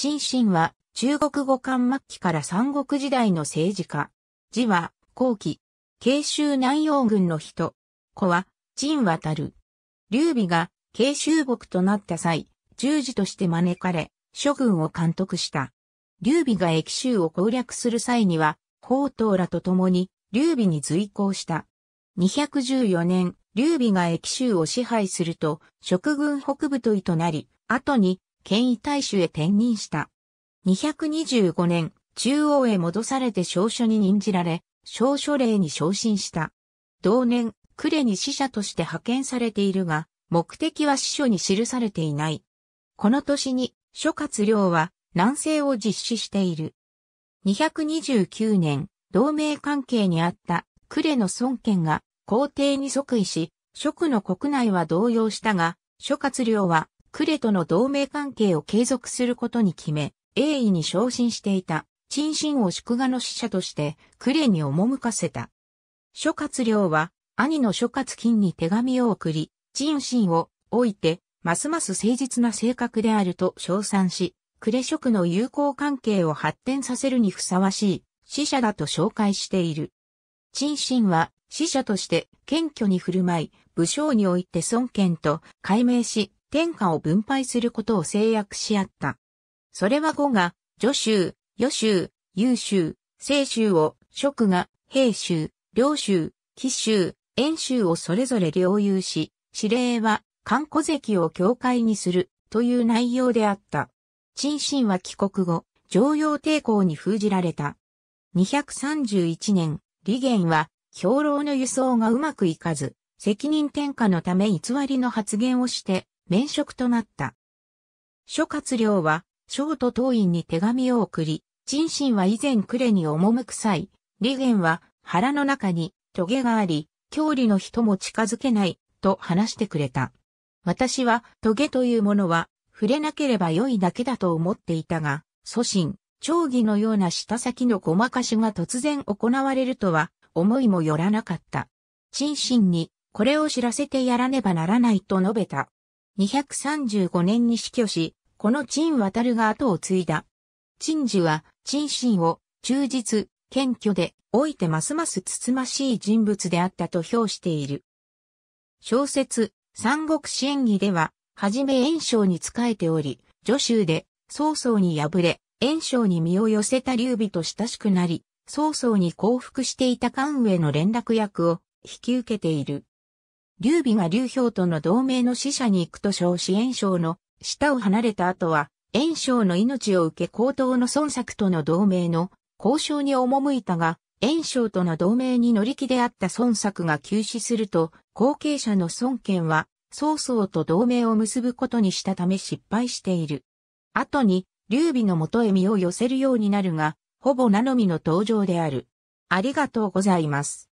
陳信は中国語漢末期から三国時代の政治家。字は後期。慶州南洋軍の人。子は陳渡る。劉備が慶州牧となった際、十字として招かれ、諸軍を監督した。劉備が益州を攻略する際には、宝刀らと共に劉備に随行した。214年、劉備が益州を支配すると、植軍北部といとなり、後に権威大使へ転任した。225年、中央へ戻されて少書に任じられ、少書令に昇進した。同年、呉に使者として派遣されているが、目的は司書に記されていない。この年に、諸葛亮は南西を実施している。229年、同盟関係にあった呉の孫権が皇帝に即位し、諸の国内は動揺したが、諸葛亮はクレとの同盟関係を継続することに決め、鋭意に昇進していた、陳信を祝賀の使者として、クレに赴かせた。諸葛亮は、兄の諸葛金に手紙を送り、陳信を置いて、ますます誠実な性格であると称賛し、クレ職の友好関係を発展させるにふさわしい、使者だと紹介している。陳信は、使者として謙虚に振る舞い、武将において尊権と解明し、天下を分配することを制約し合った。それは後が、助州、予州、優州、西州を、職が、平州、領州、紀州、遠州をそれぞれ領有し、指令は、観古関を境界にする、という内容であった。陳信は帰国後、常用抵抗に封じられた。231年、李元は、兵糧の輸送がうまくいかず、責任転嫁のため偽りの発言をして、免職となった。諸葛亮は、小都党員に手紙を送り、陳信は以前暮れに赴く際、李玄は腹の中に棘があり、郷里の人も近づけない、と話してくれた。私は棘というものは触れなければ良いだけだと思っていたが、祖神、長義のような舌先のごまかしが突然行われるとは思いもよらなかった。陳信にこれを知らせてやらねばならないと述べた。235年に死去し、この陳渡が後を継いだ。陳寿は、陳信を、忠実、謙虚で、おいてますますつつましい人物であったと評している。小説、三国志演義では、はじめ炎章に仕えており、助州で、曹操に敗れ、炎章に身を寄せた劉備と親しくなり、曹操に降伏していた関羽への連絡役を引き受けている。劉備が劉氷との同盟の使者に行くと称し炎章の下を離れた後は、炎章の命を受け高等の孫作との同盟の交渉に赴いたが、炎章との同盟に乗り気であった孫作が急死すると、後継者の孫権は、曹操と同盟を結ぶことにしたため失敗している。後に、劉備の元へ身を寄せるようになるが、ほぼ名のみの登場である。ありがとうございます。